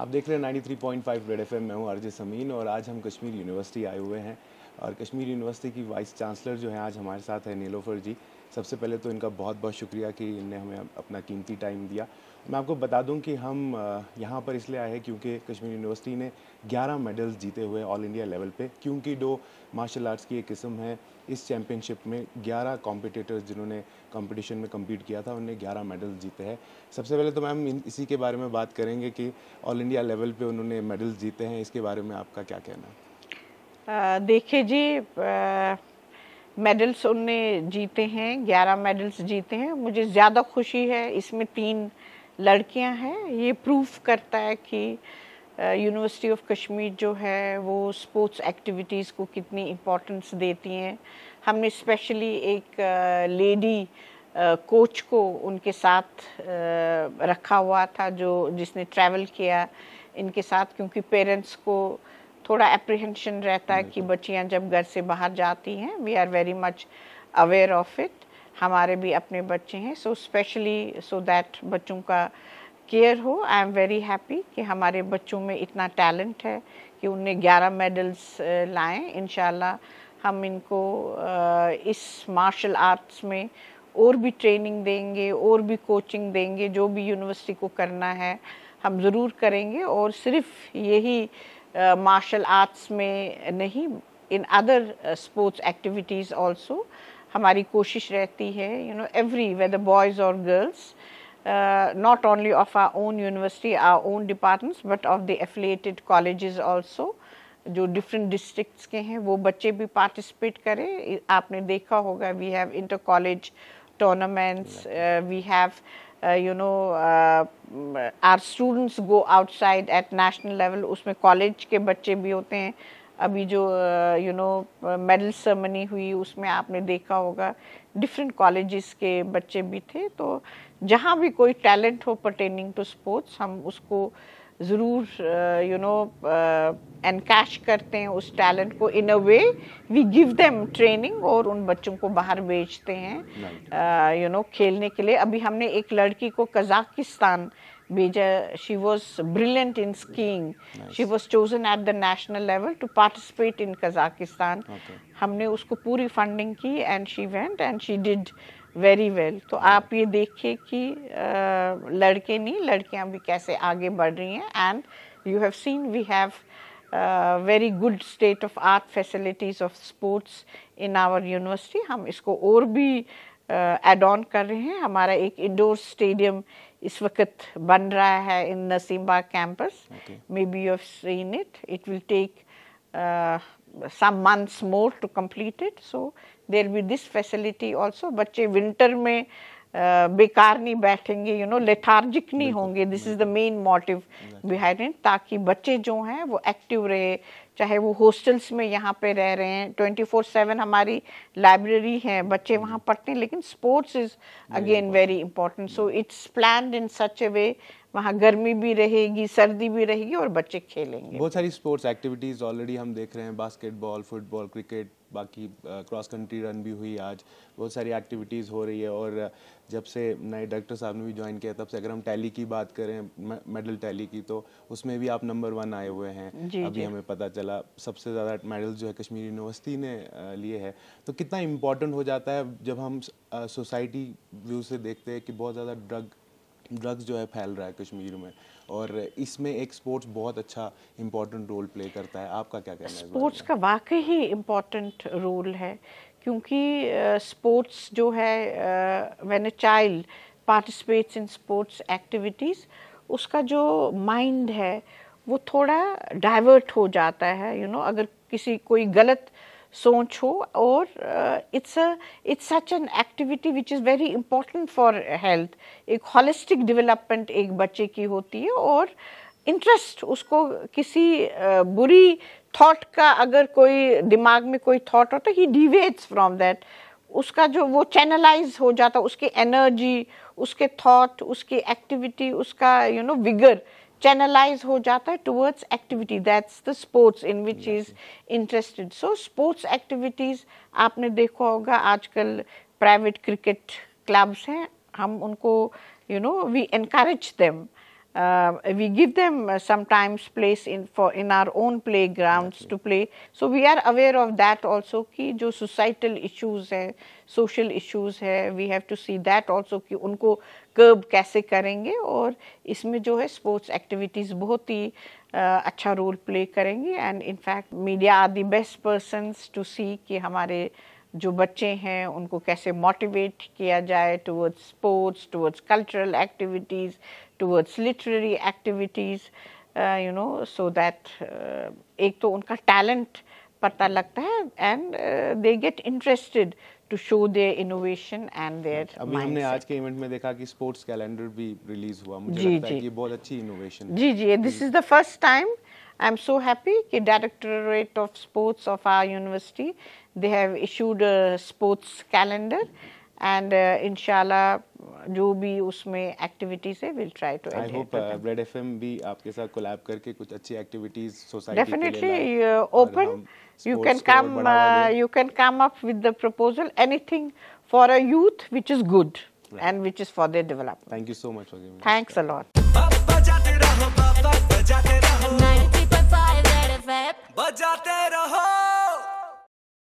आप देख रहे हैं 93.5 पॉइंट रेड एफ मैं हूं आरजे समीन और आज हम कश्मीर यूनिवर्सिटी आए हुए हैं और कश्मीर यूनिवर्सिटी की वाइस चांसलर जो है आज हमारे साथ है नीलोफर जी सबसे पहले तो इनका बहुत बहुत शुक्रिया कि इनने हमें अपना कीमती टाइम दिया मैं आपको बता दूं कि हम यहाँ पर इसलिए आए हैं क्योंकि कश्मीर यूनिवर्सिटी ने 11 मेडल्स जीते हुए ऑल इंडिया लेवल पे क्योंकि डो मार्शल आर्ट्स की एक किस्म है इस चैम्पियनशिप में 11 कॉम्पिटिटर्स जिन्होंने कंपटीशन में कम्पीट किया था उन्होंने 11 मेडल्स जीते हैं सबसे पहले तो मैम इसी के बारे में बात करेंगे कि ऑल इंडिया लेवल पर उन्होंने मेडल्स जीते हैं इसके बारे में आपका क्या कहना है देखिए जी आ... मेडल्स उनने जीते हैं ग्यारह मेडल्स जीते हैं मुझे ज़्यादा खुशी है इसमें तीन लड़कियां हैं ये प्रूफ करता है कि यूनिवर्सिटी ऑफ कश्मीर जो है वो स्पोर्ट्स एक्टिविटीज़ को कितनी इम्पोर्टेंस देती हैं हमने स्पेशली एक लेडी कोच को उनके साथ रखा हुआ था जो जिसने ट्रैवल किया इनके साथ क्योंकि पेरेंट्स को थोड़ा एप्रिहेंशन रहता है कि बच्चियां जब घर से बाहर जाती हैं we are very much aware of it हमारे भी अपने बच्चे हैं सो स्पेशली सो दैट बच्चों का केयर हो आई एम वेरी हैप्पी कि हमारे बच्चों में इतना टैलेंट है कि उनने 11 मेडल्स लाए इन हम इनको इस मार्शल आर्ट्स में और भी ट्रेनिंग देंगे और भी कोचिंग देंगे जो भी यूनिवर्सिटी को करना है हम ज़रूर करेंगे और सिर्फ यही मार्शल आर्ट्स में नहीं in other sports activities also हमारी कोशिश रहती है you know every whether boys और girls not only of our own university our own departments but of the affiliated colleges also जो डिफरेंट डिस्ट्रिक्ट्स के हैं वो बच्चे भी पार्टिसिपेट करें आपने देखा होगा we have inter college tournaments we have you know our students go outside at national level उसमें कॉलेज के बच्चे भी होते हैं अभी जो यू नो मेडल सेरेमनी हुई उसमें आपने देखा होगा डिफरेंट कॉलेजेस के बच्चे भी थे तो जहाँ भी कोई टैलेंट हो पर्टेनिंग टू स्पोर्ट्स हम उसको uh, ज़रूर यू नो एनकैश करते हैं उस टैलेंट को in a way we give them training और उन बच्चों को बाहर भेजते हैं यू नो uh, खेलने के लिए अभी हमने एक लड़की को कजाकिस्तान भेजा she was brilliant in skiing she was chosen at the national level to participate in Kazakhstan हमने उसको पूरी फंडिंग की and she went and she did very well well. तो आप ये देखिए कि लड़के नहीं लड़कियां भी कैसे आगे बढ़ रही हैं and you have seen we have very good state of art facilities of sports in our university हम इसको और भी एड ऑन कर रहे हैं हमारा एक इंडोर स्टेडियम इस वक्त बन रहा है इन बाग कैंपस मे be you have seen it it will take some months more to complete it so there be this facility also बच्चे विंटर में बेकार नहीं बैठेंगे यू नो लेथार्जिक नहीं होंगे this is the main motive behind it ताकि बच्चे जो हैं वो एक्टिव रहे चाहे वो हॉस्टल्स में यहाँ पे रह रहे हैं ट्वेंटी फोर सेवन हमारी लाइब्रेरी है बच्चे mm-hmm. वहाँ पढ़ते हैं लेकिन sports is again very important so it's plan in such a way वहाँ गर्मी भी रहेगी सर्दी भी रहेगी और बच्चे खेलेंगे बहुत सारी स्पोर्ट्स एक्टिविटीज़ ऑलरेडी हम देख रहे हैं बास्केटबॉल फुटबॉल क्रिकेट बाकी क्रॉस कंट्री रन भी हुई आज बहुत सारी एक्टिविटीज़ हो रही है और जब से नए डॉक्टर साहब ने भी ज्वाइन किया तब से अगर हम टैली की बात करें मेडल टैली की तो उसमें भी आप नंबर वन आए हुए हैं जी, अभी जी. हमें पता चला सबसे ज़्यादा मेडल जो है कश्मीर यूनिवर्सिटी ने लिए है तो कितना इम्पोर्टेंट हो जाता है जब हम सोसाइटी व्यू से देखते हैं कि बहुत ज़्यादा ड्रग ड्रग्स जो है फैल रहा है कश्मीर में और इसमें एक स्पोर्ट्स बहुत अच्छा इम्पोर्टेंट रोल प्ले करता है आपका क्या कहना है स्पोर्ट्स का वाकई ही इम्पोर्टेंट रोल है क्योंकि स्पोर्ट्स uh, जो है when a child participates in sports activities उसका जो माइंड है वो थोड़ा डाइवर्ट हो जाता है यू you नो know, अगर किसी कोई गलत uh, सोच हो और it's it's such an activity which is very important for health एक हॉलिस्टिक डेवलपमेंट एक बच्चे की होती है और इंटरेस्ट उसको किसी uh, बुरी थॉट का अगर कोई दिमाग में कोई थॉट होता ही डिवेट्स फ्रॉम दैट उसका जो वो चैनलाइज हो जाता उसकी एनर्जी उसके थॉट उसकी एक्टिविटी उसका यू नो विगर चैनलाइज हो जाता है towards activity that's the sports in which is interested so sports activities आपने देखा होगा आजकल प्राइवेट क्रिकेट क्लब्स हैं हम उनको you know we encourage them uh, we give them uh, sometimes place in for in our own playgrounds okay. to play so we are aware of that also ki jo societal issues hai social issues hai we have to see that also ki unko curb kaise karenge aur isme jo hai sports activities bahut hi uh, acha role play karenge and in fact media are the best persons to see ki hamare uh, जो बच्चे हैं उनको कैसे motivate किया जाए towards sports towards cultural activities towards literary activities you know so that एक तो उनका टैलेंट पता लगता है and they get interested to show their innovation and their अभी हमने आज के इवेंट में देखा कि स्पोर्ट्स कैलेंडर भी रिलीज हुआ मुझे जी, लगता जी. है कि ये बहुत अच्छी इनोवेशन जी जी this is the first time I'm so happy the Directorate of Sports of our university, they have issued a sports calendar and uh, inshallah, jo bhi activities hai, we'll try to I hope uh, Red FM bhi aapke saath collab karke kuch achi activities society Definitely, open. You can come, uh, you can come up with the proposal, anything for a youth which is good and which is for their development. Thank you so much for giving me Thanks a lot. बजाते रहो